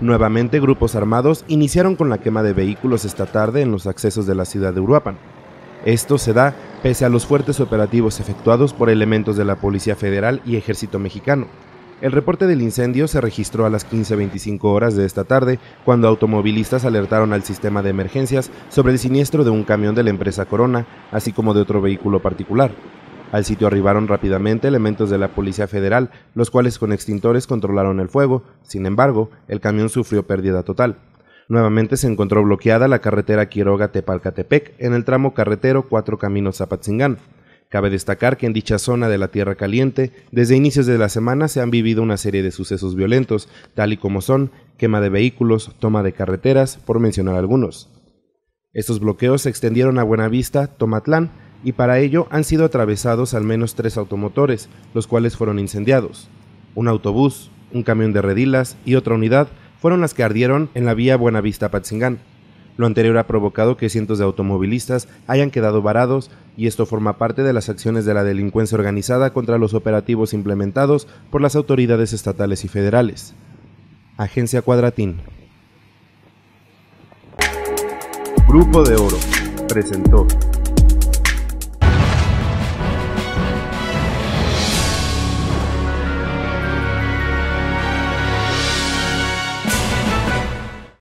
Nuevamente grupos armados iniciaron con la quema de vehículos esta tarde en los accesos de la ciudad de Uruapan. Esto se da pese a los fuertes operativos efectuados por elementos de la Policía Federal y Ejército Mexicano. El reporte del incendio se registró a las 15.25 horas de esta tarde, cuando automovilistas alertaron al sistema de emergencias sobre el siniestro de un camión de la empresa Corona, así como de otro vehículo particular. Al sitio arribaron rápidamente elementos de la Policía Federal, los cuales con extintores controlaron el fuego, sin embargo, el camión sufrió pérdida total. Nuevamente se encontró bloqueada la carretera Quiroga-Tepalcatepec en el tramo carretero Cuatro Caminos Zapatzingán. Cabe destacar que en dicha zona de la Tierra Caliente, desde inicios de la semana se han vivido una serie de sucesos violentos, tal y como son quema de vehículos, toma de carreteras, por mencionar algunos. Estos bloqueos se extendieron a Buenavista, Tomatlán, y para ello han sido atravesados al menos tres automotores, los cuales fueron incendiados. Un autobús, un camión de redilas y otra unidad fueron las que ardieron en la vía Buenavista-Patzingán. Lo anterior ha provocado que cientos de automovilistas hayan quedado varados y esto forma parte de las acciones de la delincuencia organizada contra los operativos implementados por las autoridades estatales y federales. Agencia Cuadratín. Grupo de Oro presentó